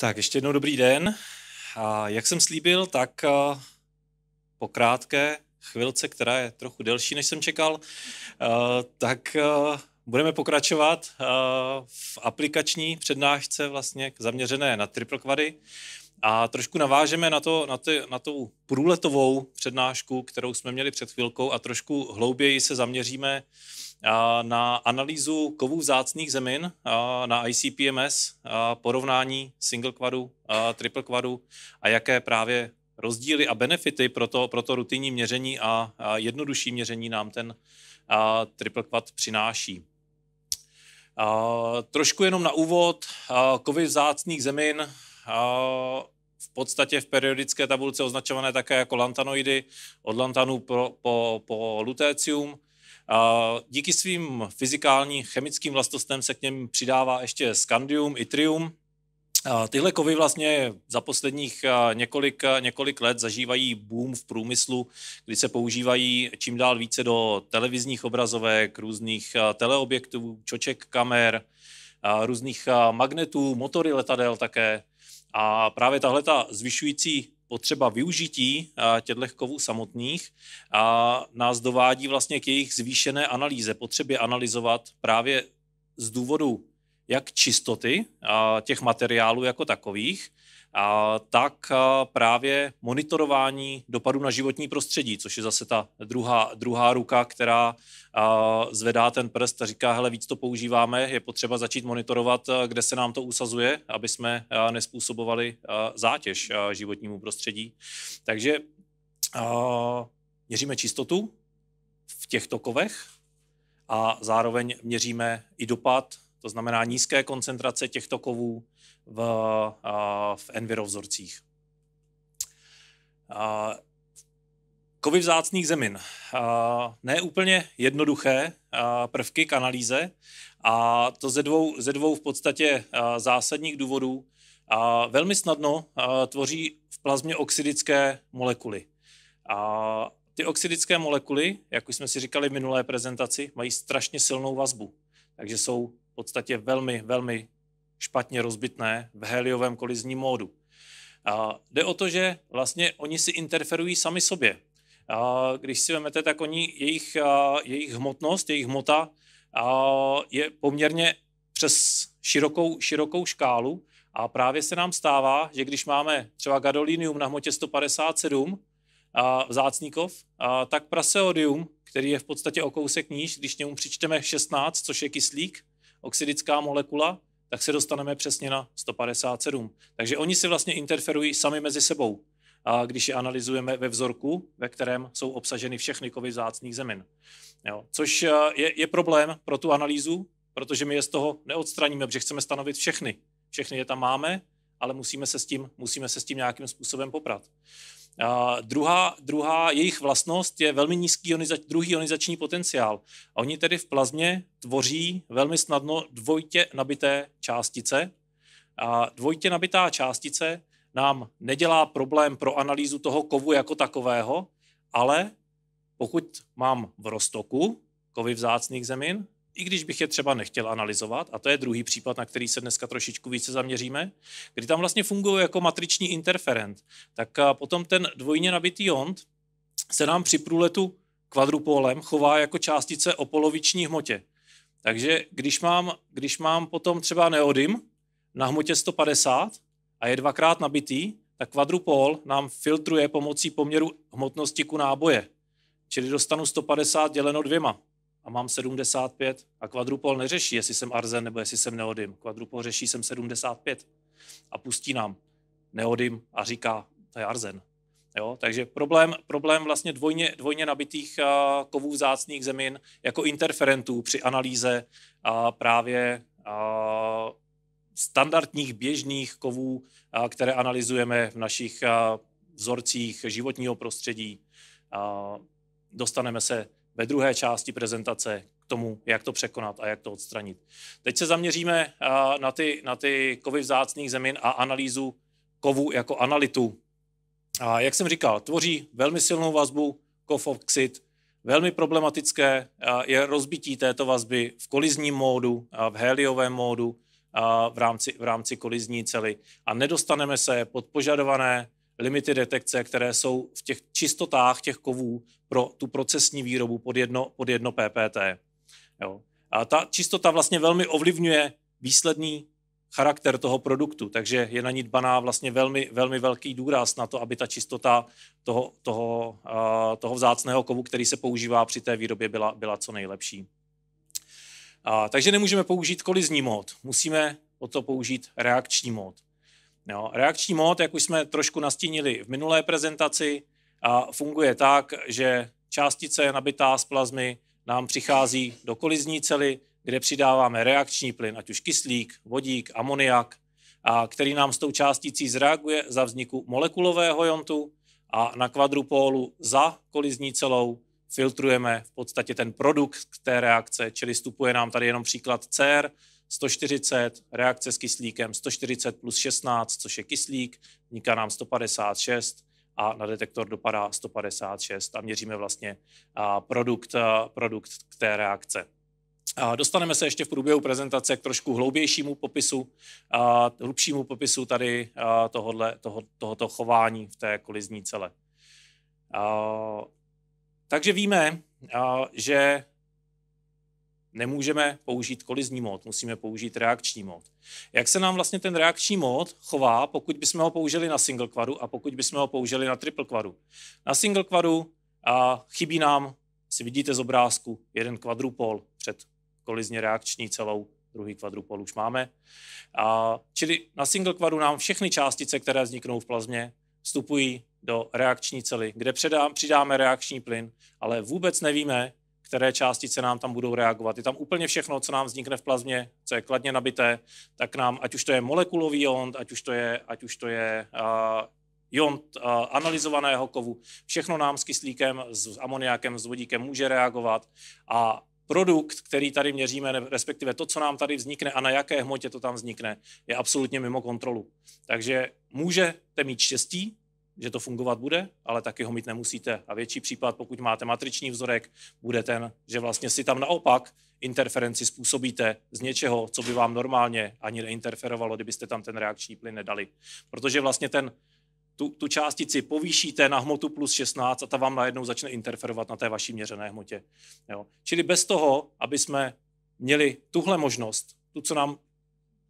Tak ještě jednou dobrý den. A jak jsem slíbil, tak eh, po krátké chvilce, která je trochu delší, než jsem čekal, eh, tak eh, budeme pokračovat v aplikační přednášce vlastně zaměřené na triplokvady. A trošku navážeme na, to, na, ty, na tu průletovou přednášku, kterou jsme měli před chvilkou a trošku hlouběji se zaměříme na analýzu kovů vzácných zemin na ICPMS, porovnání single quadu, triple quadu a jaké právě rozdíly a benefity pro to, pro to rutinní měření a jednodušší měření nám ten triple quad přináší. Trošku jenom na úvod, kovy vzácných zemin v podstatě v periodické tabulce označované také jako lantanoidy, od lantanů po, po, po lutécium. Díky svým fyzikálním chemickým vlastnostem se k něm přidává ještě skandium, itrium. Tyhle kovy vlastně za posledních několik, několik let zažívají boom v průmyslu, kdy se používají čím dál více do televizních obrazovek, různých teleobjektů, čoček kamer, různých magnetů, motory letadel také. A právě tahle ta zvyšující potřeba využití těchto kovů samotných a nás dovádí vlastně k jejich zvýšené analýze, potřebě analyzovat právě z důvodu jak čistoty těch materiálů jako takových, tak právě monitorování dopadu na životní prostředí, což je zase ta druhá, druhá ruka, která zvedá ten prst a říká, hele, víc to používáme, je potřeba začít monitorovat, kde se nám to usazuje, aby jsme nespůsobovali zátěž životnímu prostředí. Takže měříme čistotu v těchto kovech a zároveň měříme i dopad to znamená nízké koncentrace těchto kovů v, v envirovzorcích. Kovy vzácných zemin. Ne úplně jednoduché prvky k analýze a to ze dvou, ze dvou v podstatě zásadních důvodů. Velmi snadno tvoří v plazmě oxidické molekuly. A ty oxidické molekuly, jak už jsme si říkali v minulé prezentaci, mají strašně silnou vazbu, takže jsou podstatě velmi, velmi špatně rozbitné v heliovém kolizním módu. A jde o to, že vlastně oni si interferují sami sobě. A když si vezmete, tak oni, jejich, a, jejich hmotnost, jejich hmota a, je poměrně přes širokou, širokou škálu a právě se nám stává, že když máme třeba gadolinium na hmotě 157, a, vzácníkov, a, tak praseodium, který je v podstatě o kousek níž, když němu přičteme 16, což je kyslík, oxidická molekula, tak se dostaneme přesně na 157. Takže oni si vlastně interferují sami mezi sebou, a když je analyzujeme ve vzorku, ve kterém jsou obsaženy všechny kovy vzácných zemin. Jo. Což eh, je, je problém pro tu analýzu, protože my je z toho neodstraníme, protože chceme stanovit všechny. Všechny je tam máme, ale musíme se s tím, musíme se s tím nějakým způsobem poprat druhá, druhá jejich vlastnost je velmi nízký ionizač, druhý ionizační potenciál. A oni tedy v plazmě tvoří velmi snadno dvojitě nabité částice. A dvojitě nabitá částice nám nedělá problém pro analýzu toho kovu jako takového, ale pokud mám v roztoku kovy vzácných zemin, i když bych je třeba nechtěl analyzovat, a to je druhý případ, na který se dneska trošičku více zaměříme, kdy tam vlastně fungují jako matriční interferent, tak potom ten dvojně nabitý jont se nám při průletu kvadrupolem chová jako částice o poloviční hmotě. Takže když mám, když mám potom třeba neodym na hmotě 150 a je dvakrát nabitý, tak kvadrupol nám filtruje pomocí poměru hmotnosti ku náboje. Čili dostanu 150 děleno dvěma a mám 75 a kvadrupol neřeší, jestli jsem arzen nebo jestli jsem neodym. Kvadrupol řeší, jsem 75 a pustí nám neodym a říká, to je arzen. Jo? Takže problém, problém vlastně dvojně, dvojně nabitých kovů zácných zemin jako interferentů při analýze a, právě a, standardních běžných kovů, a, které analyzujeme v našich a, vzorcích životního prostředí. A, dostaneme se ve druhé části prezentace k tomu, jak to překonat a jak to odstranit. Teď se zaměříme na ty, na ty kovy vzácných zemin a analýzu kovu jako analytu. A jak jsem říkal, tvoří velmi silnou vazbu kov oxid. Velmi problematické je rozbití této vazby v kolizním módu, v heliovém módu, v rámci, v rámci kolizní cely a nedostaneme se pod požadované limity detekce, které jsou v těch čistotách těch kovů pro tu procesní výrobu pod jedno, pod jedno PPT. Jo. A ta čistota vlastně velmi ovlivňuje výsledný charakter toho produktu, takže je na ní dbaná vlastně velmi, velmi velký důraz na to, aby ta čistota toho, toho, uh, toho vzácného kovu, který se používá při té výrobě, byla, byla co nejlepší. Uh, takže nemůžeme použít kolizní mód, musíme o to použít reakční mód. Jo, no, reakční mod, jak už jsme trošku nastínili v minulé prezentaci, a funguje tak, že částice nabitá z plazmy nám přichází do kolizní cely, kde přidáváme reakční plyn, ať už kyslík, vodík, amoniak, a který nám s tou částicí zreaguje za vzniku molekulového jontu a na kvadrupólu za kolizní celou filtrujeme v podstatě ten produkt té reakce, čili vstupuje nám tady jenom příklad CR, 140, reakce s kyslíkem 140 plus 16, což je kyslík, vzniká nám 156 a na detektor dopadá 156 a měříme vlastně produkt, produkt té reakce. Dostaneme se ještě v průběhu prezentace k trošku hloubějšímu popisu, hlubšímu popisu tady tohodle, toho, tohoto chování v té kolizní cele. Takže víme, že Nemůžeme použít kolizní mód, musíme použít reakční mód. Jak se nám vlastně ten reakční mód chová, pokud bychom ho použili na single quadu a pokud bychom ho použili na triple quadu? Na single quadu a chybí nám, si vidíte z obrázku, jeden kvadrupol před kolizně reakční celou, druhý kvadrupol už máme. A, čili na single quadu nám všechny částice, které vzniknou v plazmě, vstupují do reakční cely, kde předám, přidáme reakční plyn, ale vůbec nevíme, které částice nám tam budou reagovat. Je tam úplně všechno, co nám vznikne v plazmě, co je kladně nabité, tak nám, ať už to je molekulový jont, ať už to je, ať už to je uh, jont uh, analyzovaného kovu, všechno nám s kyslíkem, s amoniákem, s vodíkem může reagovat a produkt, který tady měříme, respektive to, co nám tady vznikne a na jaké hmotě to tam vznikne, je absolutně mimo kontrolu. Takže můžete mít štěstí, že to fungovat bude, ale taky ho mít nemusíte. A větší případ, pokud máte matriční vzorek, bude ten, že vlastně si tam naopak interferenci způsobíte z něčeho, co by vám normálně ani neinterferovalo, kdybyste tam ten reakční plyn nedali. Protože vlastně ten, tu, tu částici povýšíte na hmotu plus 16 a ta vám najednou začne interferovat na té vaší měřené hmotě. Jo. Čili bez toho, aby jsme měli tuhle možnost, tu, co nám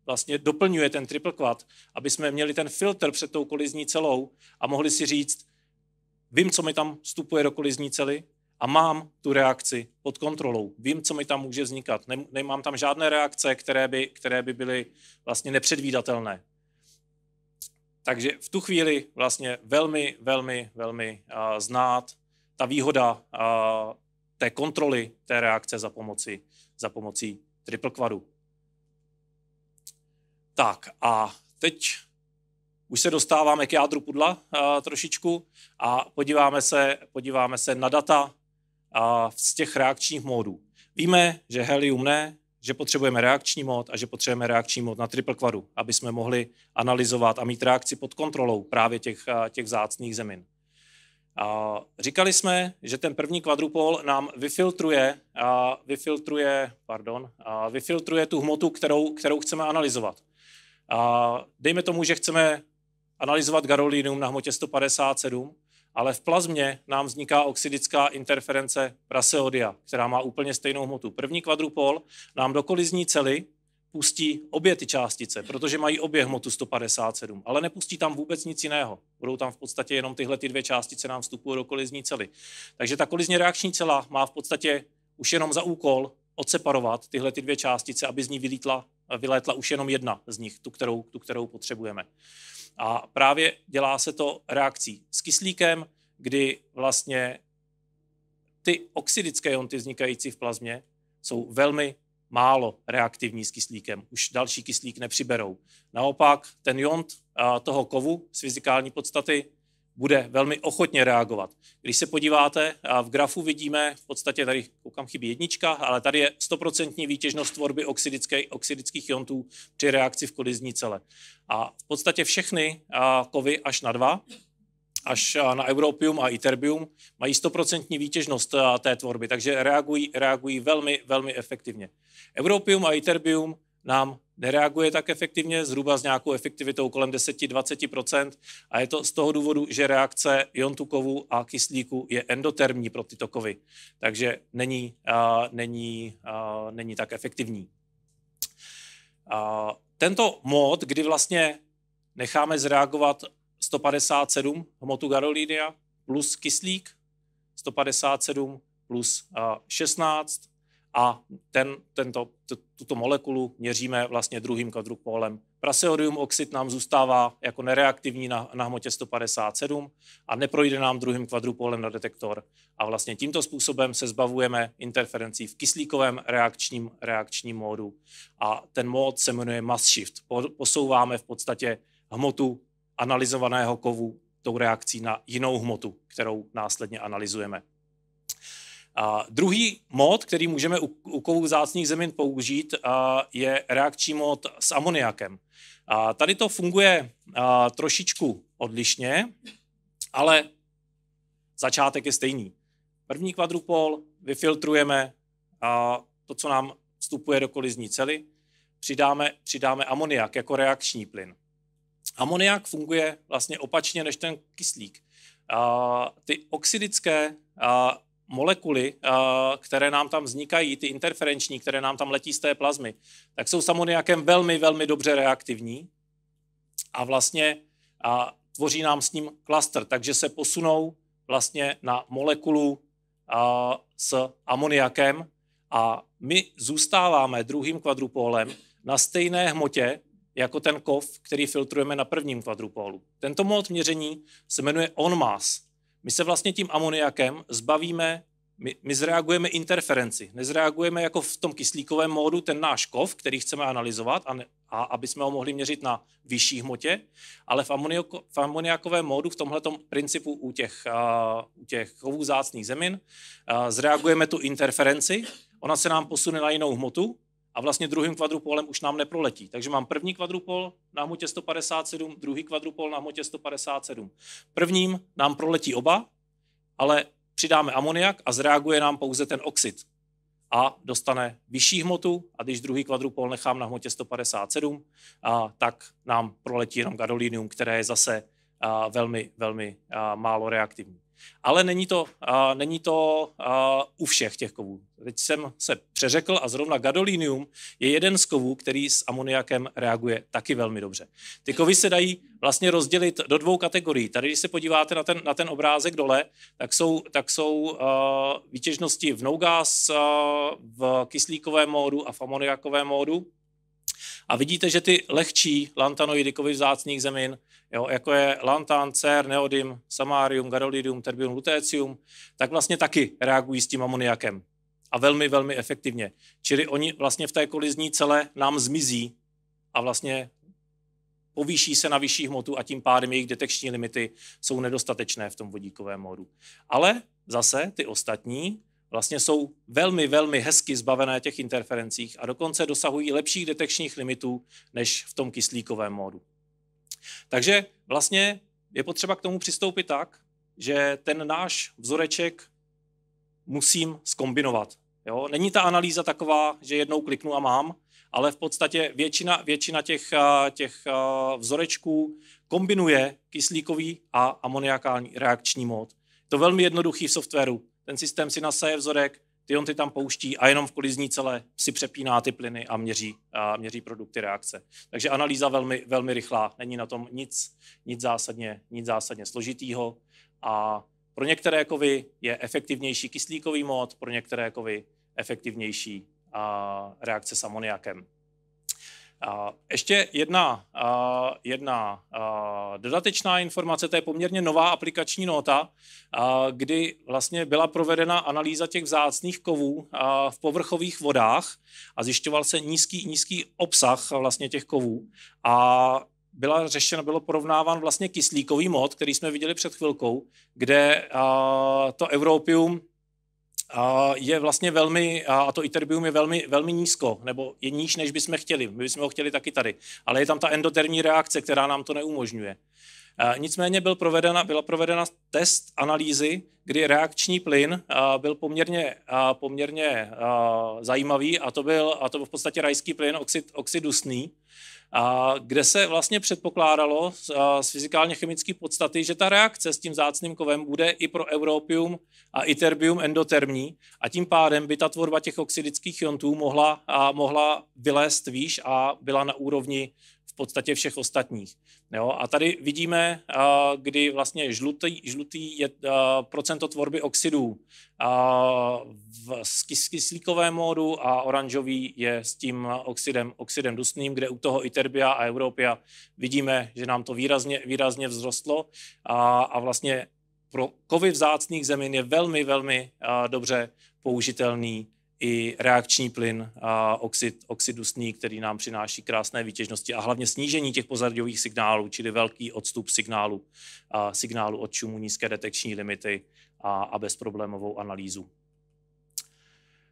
vlastně doplňuje ten triple quad, aby jsme měli ten filtr před tou kolizní celou a mohli si říct, vím, co mi tam vstupuje do kolizní cely a mám tu reakci pod kontrolou. Vím, co mi tam může vznikat. Nemám tam žádné reakce, které by, které by byly vlastně nepředvídatelné. Takže v tu chvíli vlastně velmi, velmi, velmi uh, znát ta výhoda uh, té kontroly té reakce za pomoci, za pomocí triple quadu. Tak a teď už se dostáváme k jádru pudla a, trošičku a podíváme se, podíváme se na data a, z těch reakčních módů. Víme, že helium ne, že potřebujeme reakční mod a že potřebujeme reakční mod na triple kvadu, aby jsme mohli analyzovat a mít reakci pod kontrolou právě těch, a, těch zácných zemin. A říkali jsme, že ten první kvadrupol nám vyfiltruje, a vyfiltruje, pardon, a vyfiltruje tu hmotu, kterou, kterou chceme analyzovat. A dejme tomu, že chceme analyzovat garolinium na hmotě 157, ale v plazmě nám vzniká oxidická interference praseodia, která má úplně stejnou hmotu. První kvadrupol nám do kolizní cely pustí obě ty částice, protože mají obě hmotu 157, ale nepustí tam vůbec nic jiného. Budou tam v podstatě jenom tyhle ty dvě částice nám vstupují do kolizní cely. Takže ta kolizně reakční cela má v podstatě už jenom za úkol odseparovat tyhle ty dvě částice, aby z ní vylítla vylétla už jenom jedna z nich, tu kterou, tu, kterou potřebujeme. A právě dělá se to reakcí s kyslíkem, kdy vlastně ty oxidické jonty vznikající v plazmě jsou velmi málo reaktivní s kyslíkem. Už další kyslík nepřiberou. Naopak ten jont toho kovu z fyzikální podstaty bude velmi ochotně reagovat. Když se podíváte, a v grafu vidíme, v podstatě tady, koukám, chybí jednička, ale tady je 100% výtěžnost tvorby oxidické, oxidických jontů při reakci v kolizní cele. A v podstatě všechny kovy až na dva, až na europium a iterbium, mají 100% výtěžnost té tvorby, takže reagují, reagují velmi, velmi efektivně. Europium a iterbium nám nereaguje tak efektivně, zhruba s nějakou efektivitou kolem 10-20 a je to z toho důvodu, že reakce jontu kovu a kyslíku je endotermní pro tyto kovy, takže není, a, není, a, není tak efektivní. A, tento mod, kdy vlastně necháme zreagovat 157 hmotu garolídia plus kyslík, 157 plus a, 16 a ten, tento, t, tuto molekulu měříme vlastně druhým kvadrupolem. Praseodium oxid nám zůstává jako nereaktivní na, na hmotě 157 a neprojde nám druhým kvadrupolem na detektor. A vlastně tímto způsobem se zbavujeme interferencí v kyslíkovém reakčním, reakčním módu. A ten mód se jmenuje mass shift. Posouváme v podstatě hmotu analyzovaného kovu tou reakcí na jinou hmotu, kterou následně analyzujeme. A druhý mod, který můžeme u, u kovů zácných zemin použít, a je reakční mod s amoniakem. A tady to funguje a, trošičku odlišně, ale začátek je stejný. První kvadrupol vyfiltrujeme a, to, co nám vstupuje do kolizní cely, přidáme, přidáme amoniak jako reakční plyn. Amoniak funguje vlastně opačně než ten kyslík. A, ty oxidické a, molekuly, které nám tam vznikají, ty interferenční, které nám tam letí z té plazmy, tak jsou samoniakem velmi, velmi dobře reaktivní a vlastně a tvoří nám s ním klaster, takže se posunou vlastně na molekulu a, s amoniakem a my zůstáváme druhým kvadrupólem na stejné hmotě jako ten kov, který filtrujeme na prvním kvadrupólu. Tento mod měření se jmenuje on mass my se vlastně tím amoniakem zbavíme, my, my zreagujeme interferenci. Nezreagujeme jako v tom kyslíkovém módu ten náš kov, který chceme analyzovat, a, ne, a aby jsme ho mohli měřit na vyšší hmotě, ale v, amoniako, v amoniakovém módu, v tomhle principu u těch, a, u těch kovů zácných zemin, a, zreagujeme tu interferenci, ona se nám posune na jinou hmotu a vlastně druhým kvadrupolem už nám neproletí. Takže mám první kvadrupol na hmotě 157, druhý kvadrupol na hmotě 157. Prvním nám proletí oba, ale přidáme amoniak a zreaguje nám pouze ten oxid a dostane vyšší hmotu a když druhý kvadrupol nechám na hmotě 157, a, tak nám proletí jenom gadolinium, které je zase a, velmi, velmi a, málo reaktivní. Ale není to, uh, není to uh, u všech těch kovů. Teď jsem se přeřekl a zrovna gadolinium je jeden z kovů, který s amoniakem reaguje taky velmi dobře. Ty kovy se dají vlastně rozdělit do dvou kategorií. Tady, když se podíváte na ten, na ten obrázek dole, tak jsou, tak jsou uh, výtěžnosti v gas, uh, v kyslíkovém módu a v amoniakovém módu. A vidíte, že ty lehčí lantanoidy kovy vzácných zemin, jo, jako je lantan, cer, neodym, samárium, garolidium, terbium, lutécium, tak vlastně taky reagují s tím amoniakem. A velmi, velmi efektivně. Čili oni vlastně v té kolizní celé nám zmizí a vlastně povýší se na vyšší hmotu a tím pádem jejich detekční limity jsou nedostatečné v tom vodíkovém módu. Ale zase ty ostatní vlastně jsou velmi, velmi hezky zbavené těch interferencích a dokonce dosahují lepších detekčních limitů než v tom kyslíkovém módu. Takže vlastně je potřeba k tomu přistoupit tak, že ten náš vzoreček musím skombinovat. Jo? Není ta analýza taková, že jednou kliknu a mám, ale v podstatě většina, většina těch, těch vzorečků kombinuje kyslíkový a amoniakální reakční mód. To velmi jednoduchý v softwaru ten systém si nasaje vzorek, ty on ty tam pouští a jenom v kolizní celé si přepíná ty plyny a měří, a měří produkty reakce. Takže analýza velmi, velmi rychlá, není na tom nic, nic, zásadně, nic zásadně složitýho a pro některé kovy je efektivnější kyslíkový mod, pro některé kovy efektivnější a reakce s amoniakem. A ještě jedna, a jedna a dodatečná informace, to je poměrně nová aplikační nota, a kdy vlastně byla provedena analýza těch vzácných kovů a v povrchových vodách a zjišťoval se nízký, nízký obsah vlastně těch kovů a byla řešena, bylo porovnáván vlastně kyslíkový mod, který jsme viděli před chvilkou, kde a, to europium je vlastně velmi, a to iterbium je velmi, velmi nízko, nebo je níž, než bychom chtěli. My bychom ho chtěli taky tady. Ale je tam ta endotermní reakce, která nám to neumožňuje. Nicméně byl provedena, byla provedena test analýzy, kdy reakční plyn byl poměrně, poměrně zajímavý a to byl a to byl v podstatě rajský plyn oxid, oxidusný, a kde se vlastně předpokládalo z, z fyzikálně-chemické podstaty, že ta reakce s tím zácným kovem bude i pro europium a iterbium endotermní a tím pádem by ta tvorba těch oxidických jontů mohla, a mohla vylézt výš a byla na úrovni podstatě všech ostatních. Jo? A tady vidíme, kdy vlastně žlutý, žlutý je procento tvorby oxidů v kyslíkovém módu a oranžový je s tím oxidem, oxidem dusným, kde u toho i Terbia a Evropia vidíme, že nám to výrazně, výrazně vzrostlo a, a vlastně pro kovy vzácných zemin je velmi, velmi dobře použitelný i reakční plyn a oxid, oxid dusný, který nám přináší krásné výtěžnosti a hlavně snížení těch pozadňových signálů, čili velký odstup signálu, a signálu od čumu, nízké detekční limity a, a bezproblémovou analýzu.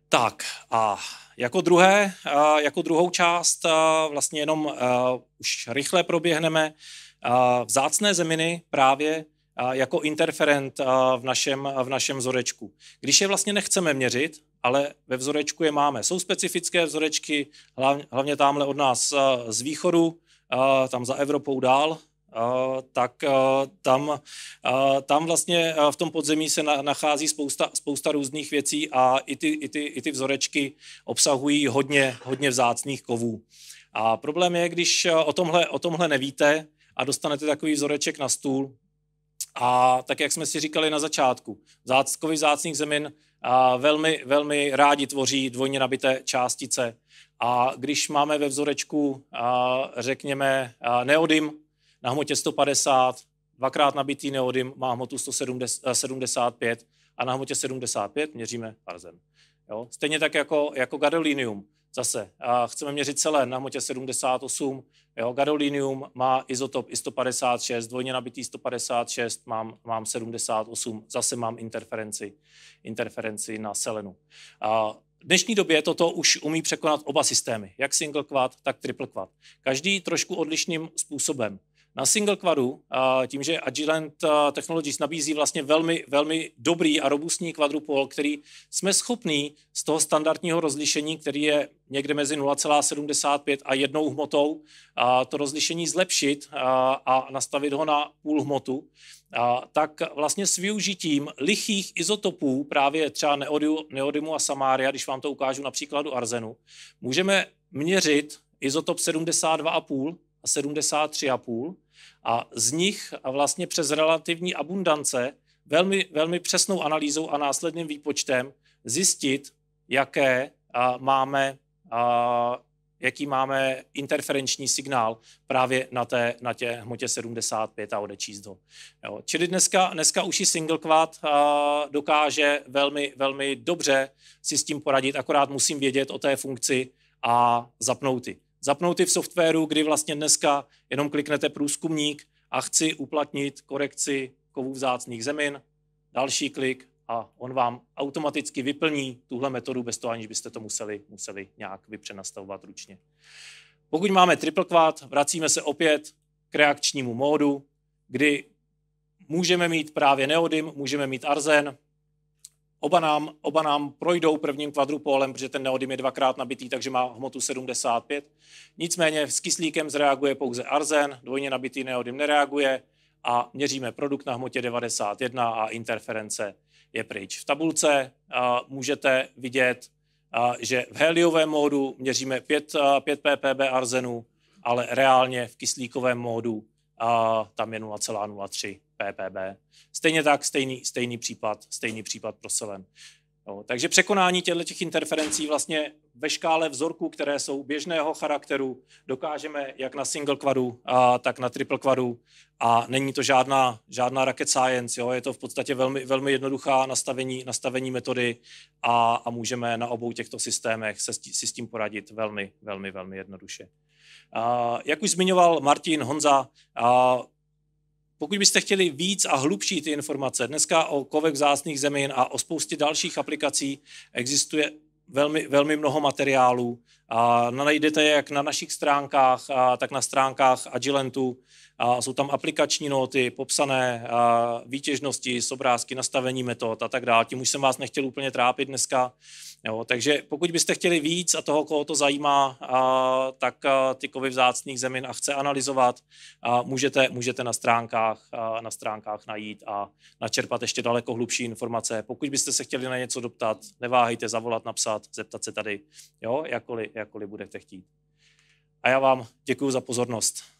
Tak a jako, druhé, a jako druhou část a vlastně jenom a už rychle proběhneme a vzácné zeminy právě jako interferent v našem, v našem vzorečku. Když je vlastně nechceme měřit, ale ve vzorečku je máme. Jsou specifické vzorečky, hlavně tamhle od nás eh, z východu, eh, tam za Evropou dál, eh, tak tam, tam vlastně v tom podzemí se nachází spousta, spousta různých věcí a i ty, i, ty, i ty vzorečky obsahují hodně, hodně vzácných kovů. A problém je, když o tomhle, o tomhle nevíte a dostanete takový vzoreček na stůl, a tak, jak jsme si říkali na začátku, kovy vzácných zemin a velmi, velmi rádi tvoří dvojně nabité částice. A když máme ve vzorečku, a řekněme, a neodym na hmotě 150, dvakrát nabitý neodym má hmotu 175 eh, a na hmotě 75 měříme arzen. Jo? Stejně tak jako, jako gadolinium. Zase, a chceme měřit celé na hmotě 78, jo, gadolinium má izotop i 156, dvojně nabitý 156, mám, mám 78, zase mám interferenci, interferenci na selenu. A v dnešní době toto už umí překonat oba systémy, jak single quad, tak triple quad. Každý trošku odlišným způsobem. Na single kvadu, tím, že Agilent Technologies nabízí vlastně velmi, velmi dobrý a robustní kvadrupol, který jsme schopní z toho standardního rozlišení, který je někde mezi 0,75 a jednou hmotou, to rozlišení zlepšit a nastavit ho na půl hmotu, tak vlastně s využitím lichých izotopů, právě třeba neodiu, a samária, když vám to ukážu na příkladu arzenu, můžeme měřit izotop 72,5 a 73,5 a z nich a vlastně přes relativní abundance velmi, velmi přesnou analýzou a následným výpočtem zjistit, jaké a, máme, a, jaký máme interferenční signál právě na té, na tě hmotě 75 a odečíst ho. Jo. Čili dneska, dneska už i single quad a, dokáže velmi, velmi dobře si s tím poradit, akorát musím vědět o té funkci a zapnout ji zapnout i v softwaru, kdy vlastně dneska jenom kliknete průzkumník a chci uplatnit korekci kovů vzácných zemin, další klik a on vám automaticky vyplní tuhle metodu bez toho, aniž byste to museli, museli nějak vypřenastavovat ručně. Pokud máme triple quad, vracíme se opět k reakčnímu módu, kdy můžeme mít právě neodym, můžeme mít arzen, Oba nám, oba nám projdou prvním kvadrupolem, protože ten neodym je dvakrát nabitý, takže má hmotu 75. Nicméně s kyslíkem zreaguje pouze arzen, dvojně nabitý neodym nereaguje a měříme produkt na hmotě 91 a interference je pryč. V tabulce a, můžete vidět, a, že v heliovém módu měříme 5, a, 5 ppb arzenu, ale reálně v kyslíkovém módu a, tam je 0,03 PPB. Stejně tak, stejný, stejný případ, stejný případ pro selen. Jo, takže překonání těchto interferencí vlastně ve škále vzorků, které jsou běžného charakteru, dokážeme jak na single kvadu, a, tak na triple kvadu a není to žádná, žádná rocket science, jo? je to v podstatě velmi, velmi jednoduchá nastavení, nastavení metody a, a můžeme na obou těchto systémech se, si s tím poradit velmi, velmi, velmi jednoduše. A, jak už zmiňoval Martin Honza, a, pokud byste chtěli víc a hlubší ty informace, dneska o kovech vzácných zemin a o spoustě dalších aplikací existuje velmi, velmi mnoho materiálů. A najdete je jak na našich stránkách, a, tak na stránkách Agilentu. A jsou tam aplikační noty, popsané a, výtěžnosti s obrázky, nastavení metod a tak dále. Tím už jsem vás nechtěl úplně trápit dneska. Jo, takže pokud byste chtěli víc a toho, koho to zajímá, a, tak a, ty kovy vzácných zemin a chce analyzovat, a, můžete, můžete na, stránkách, a, na stránkách najít a načerpat ještě daleko hlubší informace. Pokud byste se chtěli na něco doptat, neváhejte zavolat, napsat, zeptat se tady, jo, jakkoliv, jakkoliv budete chtít. A já vám děkuji za pozornost.